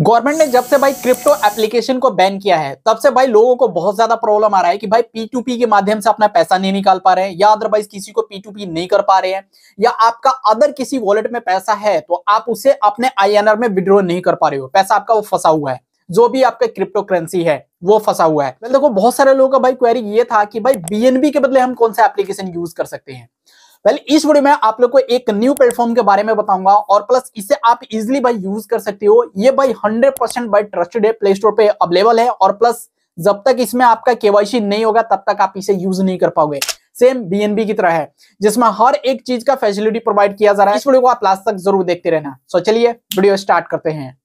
Government ने जब से भाई क्रिप्टो एप्लीकेशन को बैन किया है तब से भाई लोगों को बहुत ज्यादा प्रॉब्लम आ रहा है कि भाई पी के माध्यम से अपना पैसा नहीं निकाल पा रहे हैं या अदरवाइज किसी को पी नहीं कर पा रहे हैं या आपका अदर किसी वॉलेट में पैसा है तो आप उसे अपने आई में विड्रॉ नहीं कर पा रहे हो पैसा आपका वो फंसा हुआ है जो भी आपका क्रिप्टो करेंसी है वो फंसा हुआ है मतलब देखो बहुत सारे लोगों का भाई क्वेरी ये था कि भाई बीएनबी के बदले हम कौन सा एप्लीकेशन यूज कर सकते हैं वेल well, इस वीडियो में आप लोग को एक न्यू प्लेटफॉर्म के बारे में बताऊंगा और प्लस इसे आप इजिली भाई यूज कर सकते हो ये भाई 100 परसेंट बाई ट्रस्टेड है प्ले स्टोर पे अवेलेबल है और प्लस जब तक इसमें आपका केवाईसी नहीं होगा तब तक आप इसे यूज नहीं कर पाओगे सेम बीएनबी की तरह है जिसमें हर एक चीज का फैसिलिटी प्रोवाइड किया जा रहा है इस वीडियो को आप लास्ट तक जरूर देखते रहना सो चलिए वीडियो स्टार्ट करते हैं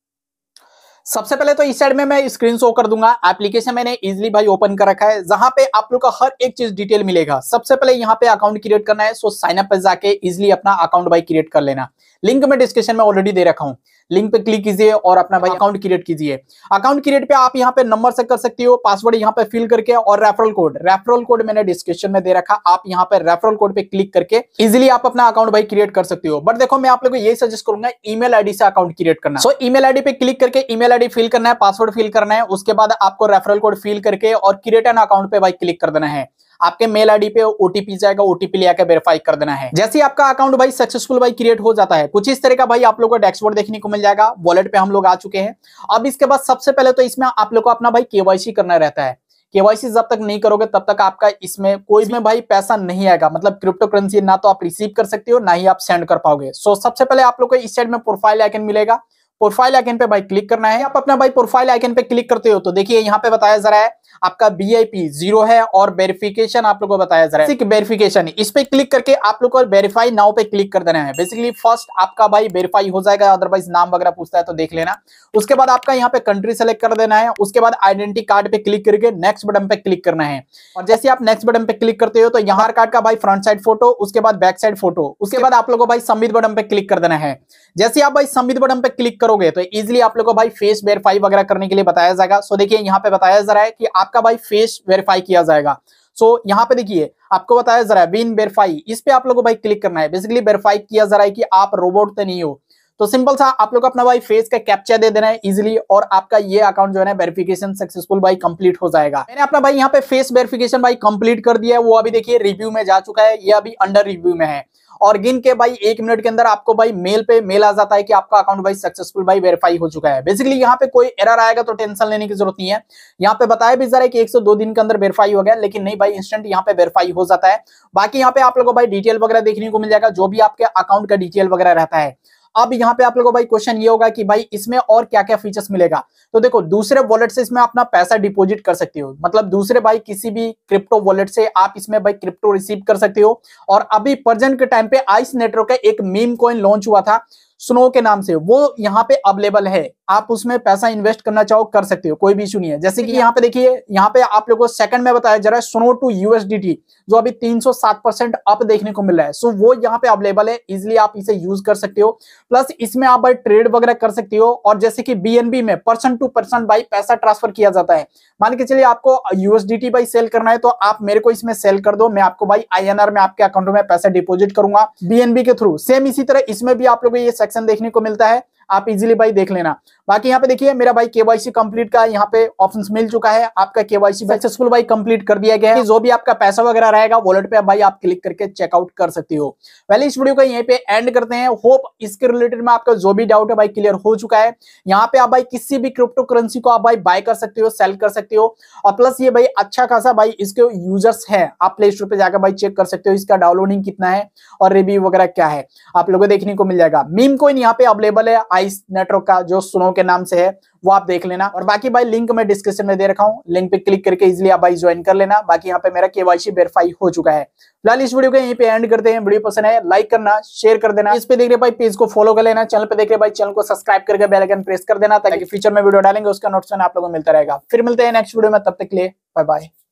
सबसे पहले तो इस साइड में मैं स्क्रीन शो कर दूंगा एप्लीकेशन मैंने इजिली भाई ओपन कर रखा है जहां पे आप लोग का हर एक चीज डिटेल मिलेगा सबसे पहले यहाँ पे अकाउंट क्रिएट करना है सो साइन पर जाके इजिली अपना अकाउंट भाई क्रिएट कर लेना लिंक में डिस्क्रिप्शन में ऑलरेडी दे रखा हूँ लिंक पे क्लिक कीजिए और अपना भाई हाँ। अकाउंट क्रिएट कीजिए अकाउंट क्रिएट पे आप यहाँ पे नंबर से कर सकते हो पासवर्ड यहाँ पे फिल करके और रेफरल कोड रेफरल कोड मैंने डिस्क्रिप्शन में दे रखा आप यहाँ पे रेफरल कोड पे क्लिक करके इजिली आप अपना अकाउंट भाई क्रिएट कर सकते हो बट देखो मैं आप लोग को यही सजेस्ट करूंगा ईमेल आईडी से अकाउंट क्रिएट करना सो ई मेल पे क्लिक करके ईमेल आईडी फिल करना है पासवर्ड फिल करना है उसके बाद आपको रेफरल कोड फिल करके और क्रिएट एन अकाउंट पे भाई क्लिक कर देना है आपके मेल आईडी पे ओटीपी जाएगा ओटीपी ले आकर वेरीफाई कर देना है जैसे आपका अकाउंट भाई सक्सेसफुल भाई क्रिएट हो जाता है कुछ इस तरह का भाई आप लोग को डैशबोर्ड देखने को मिल जाएगा वॉलेट पे हम लोग आ चुके हैं अब इसके बाद सबसे पहले तो इसमें आप लोग को अपना भाई केवाईसी करना रहता है केवाईसी जब तक नहीं करोगे तब तक आपका इसमें कोई भी भाई पैसा नहीं आएगा मतलब क्रिप्टो करेंसी ना तो आप रिसीव कर सकते हो ना ही आप सेंड कर पाओगे सो so, सबसे पहले आप लोग को इस साइड में प्रोफाइल आइकन मिलेगा प्रोफाइल आइकन पे भाई क्लिक करना है आप अपना भाई प्रोफाइल आइकन पे क्लिक करते हो तो देखिए यहाँ पे बताया जा रहा है आपका बी आई पी जीरो है और वेरिफिकेशन आप लोग को बताया रहा है वेरिफिकेशन इस पे क्लिक करके आप लोग को वेरीफाई नाउ पे क्लिक कर देना है बेसिकली फर्स्ट आपका भाई वेरीफाई हो जाएगा अदरवाइज नाम वगैरह पूछता है तो देख लेना उसके बाद आपका यहाँ पे कंट्री सेलेक्ट कर देना है उसके बाद आइडेंटिटी कार्ड पे क्लिक करके नेक्स्ट बटन पे क्लिक करना है और जैसे आप नेक्स्ट बटन पे क्लिक करते हो तो यहाँ कार्ड का भाई फ्रंट साइड फोटो उसके बाद बैक साइड फोटो उसके बाद आप लोगों को भाई सबमिट बटन पे क्लिक कर देना है जैसे आप भाई सबमिट बटन पे क्लिक करोगे तो इजिली आप लोग को भाई फेस वेरीफाई वगैरह करने के लिए बताया जाएगा सो देखिए यहाँ पे बताया जा रहा है कि आपका भाई फेस वेरीफाई किया जाएगा सो so, यहाँ पे देखिए आपको बताया जा रहा है विन वेरीफाई इस पे आप लोगों को भाई क्लिक करना है बेसिकली वेरीफाई किया जा रहा है कि आप रोबोट तो नहीं हो तो सिंपल सा आप लोग अपना भाई फेस का कैप्चर दे देना है इजीली और आपका ये अकाउंट जो है ना वेरिफिकेशन सक्सेसफुल भाई कंप्लीट हो जाएगा मैंने अपना भाई यहाँ पे फेस वेरिफिकेशन भाई कंप्लीट कर दिया है वो अभी देखिए रिव्यू में जा चुका है ये अभी अंडर रिव्यू में है ऑर्गिन के भाई एक मिनट के अंदर आपको भाई मेल पे मेल आ जाता है कि आपका अकाउंट भाई सक्सेसफुल भाई वेरीफाई हो चुका है बेसिकली यहाँ पे कोई एरर आएगा तो टेंशन लेने की जरूरत नहीं है यहाँ पे बताया भी जरा कि एक दिन के अंदर वेरीफाई हो गया लेकिन नहीं भाई इंस्टेंट यहाँ पे वेरीफाई हो जाता है बाकी यहाँ पे आप लोगों को भाई डिटेल वगैरह देखने को मिल जाएगा जो भी आपके अकाउंट का डिटेल वगैरह रहता है अब यहाँ पे आप लोगों को भाई क्वेश्चन ये होगा कि भाई इसमें और क्या क्या फीचर्स मिलेगा तो देखो दूसरे वॉलेट से इसमें अपना पैसा डिपोजिट कर सकते हो मतलब दूसरे भाई किसी भी क्रिप्टो वॉलेट से आप इसमें भाई क्रिप्टो रिसीव कर सकते हो और अभी प्रजेंट के टाइम पे आइस नेटवर्क का एक मीम कॉइन लॉन्च हुआ था स्नो के नाम से वो यहाँ पे अवेलेबल है आप उसमें पैसा इन्वेस्ट करना चाहो कर सकते हो कोई भी इशू नहीं है जैसे कि यहाँ पे देखिए यहाँ पे आप लोगों को सेकंड में बताया जा रहा है स्नो टू यूएसडीटी जो अभी 307 परसेंट अप देखने को मिल रहा है सो वो यहाँ पे अवेलेबल है इजिली आप इसे यूज कर सकते हो प्लस इसमें आप भाई ट्रेड वगैरह कर सकते हो और जैसे कि बी में पर्सन टू पर्सन बाई पैसा ट्रांसफर किया जाता है मान के चलिए आपको यूएसडीटी बाई सेल करना है तो आप मेरे को इसमें सेल कर दो मैं आपको भाई आई में आपके अकाउंट में पैसा डिपोजिट करूंगा बीएनबी के थ्रू सेम इसी तरह इसमें भी आप लोग ये रिएक्शन देखने को मिलता है आप इजिली भाई देख लेना बाकी यहाँ पे देखिए मेरा भाई केवाईसी कंप्लीट का यहाँ पे ऑप्शन मिल चुका है आपका केवाईसी सक्सेसफुल भाई कंप्लीट कर दिया गया है जो भी आपका पैसा वगैरह रहेगा वॉलेट पे भाई आप क्लिक करके चेकआउट कर सकती हो पहले इस वीडियो का यहीं पे एंड करते हैं होप इसके रिलेटेड में आपका जो भी डाउट है भाई क्लियर हो चुका है यहाँ पे आप भाई किसी भी क्रिप्टो करेंसी को आप भाई बाय कर सकते हो सेल कर सकते हो और प्लस ये भाई अच्छा खासा भाई इसके यूजर्स है आप प्ले स्टोर पर जाकर भाई चेक कर सकते हो इसका डाउनलोडिंग कितना है और रिव्यू वगैरह क्या है आप लोगों को देखने को मिल जाएगा मीम कोइन यहाँ पे अवेलेबल है आइस नेटवर्क का जो सुनो के नाम से है वो आप देख लेना और बाकी भाई लिंक मैं डिस्क्रिप्शन में दे रखा हूँ लिंक पे क्लिक करके इजिली आप भाई ज्वाइन कर लेना बाकी यहाँ पे मेरा केवाईसी वेरीफाई हो चुका है फिलहाल इस वीडियो को यहीं पे एंड करते हैं वीडियो पसंद है लाइक करना शेयर कर देना इस पे देख रहे भाई पेज को फॉलो कर लेना चैनल पे देख रहे भाई चैनल को सब्सक्राइब करके बेलकन प्रेस कर देना ताकि फ्यूचर में वीडियो डालेंगे उसका नोटिफिकेशन आप लोगों को मिलता रहेगा फिर मिलते हैं नेक्स्ट वीडियो में तब तक के लिए बाय बाय